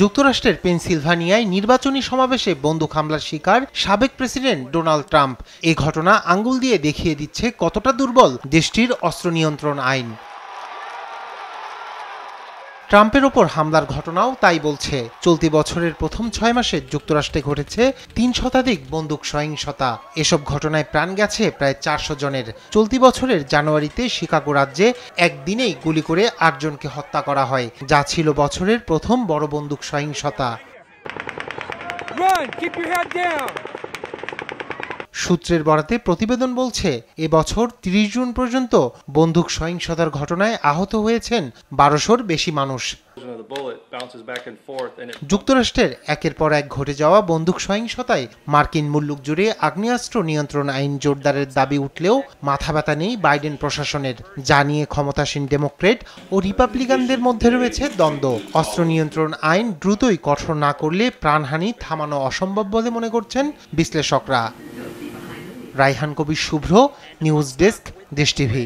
যুক্তরাষ্ট্রের পেনসিলভানিয়ায় নির্বাচনী সমাবেশে বন্দুক হামলার শিকার সাবেক প্রেসিডেন্ট ডোনাল্ড ট্রাম্প এ ঘটনা আঙ্গুল দিয়ে দেখিয়ে দিচ্ছে কতটা দুর্বল দেশটির অস্ত্র নিয়ন্ত্রণ আইন ট্রাম্পের ওপর হামলার ঘটনাও তাই বলছে চলতি বছরের প্রথম ছয় মাসে যুক্তরাষ্ট্রে ঘটেছে তিন শতাধিক বন্দুক সহিংসতা এসব ঘটনায় প্রাণ গেছে প্রায় চারশো জনের চলতি বছরের জানুয়ারিতে শিকাগো রাজ্যে একদিনেই গুলি করে আটজনকে হত্যা করা হয় যা ছিল বছরের প্রথম বড় বন্দুক সহিংসতা Run! Keep your head down! সূত্রের বরাতে প্রতিবেদন বলছে এবছর তিরিশ জুন পর্যন্ত বন্দুক সহিংসতার ঘটনায় আহত হয়েছেন বারোশোর বেশি মানুষ যুক্তরাষ্ট্রের একের পর এক ঘটে যাওয়া বন্দুক সহিংসতায় মার্কিন মুল্লুক জুড়ে আগ্নেয়াস্ত্র নিয়ন্ত্রণ আইন জোরদারের দাবি উঠলেও মাথা ব্যথা নেই বাইডেন প্রশাসনের যা নিয়ে ক্ষমতাসীন ডেমোক্রেট ও রিপাবলিকানদের মধ্যে রয়েছে দ্বন্দ্ব অস্ত্র নিয়ন্ত্রণ আইন দ্রুতই কঠোর না করলে প্রাণহানি থামানো অসম্ভব বলে মনে করছেন বিশ্লেষকরা রাইহান কবি Shuvro news desk Desh TV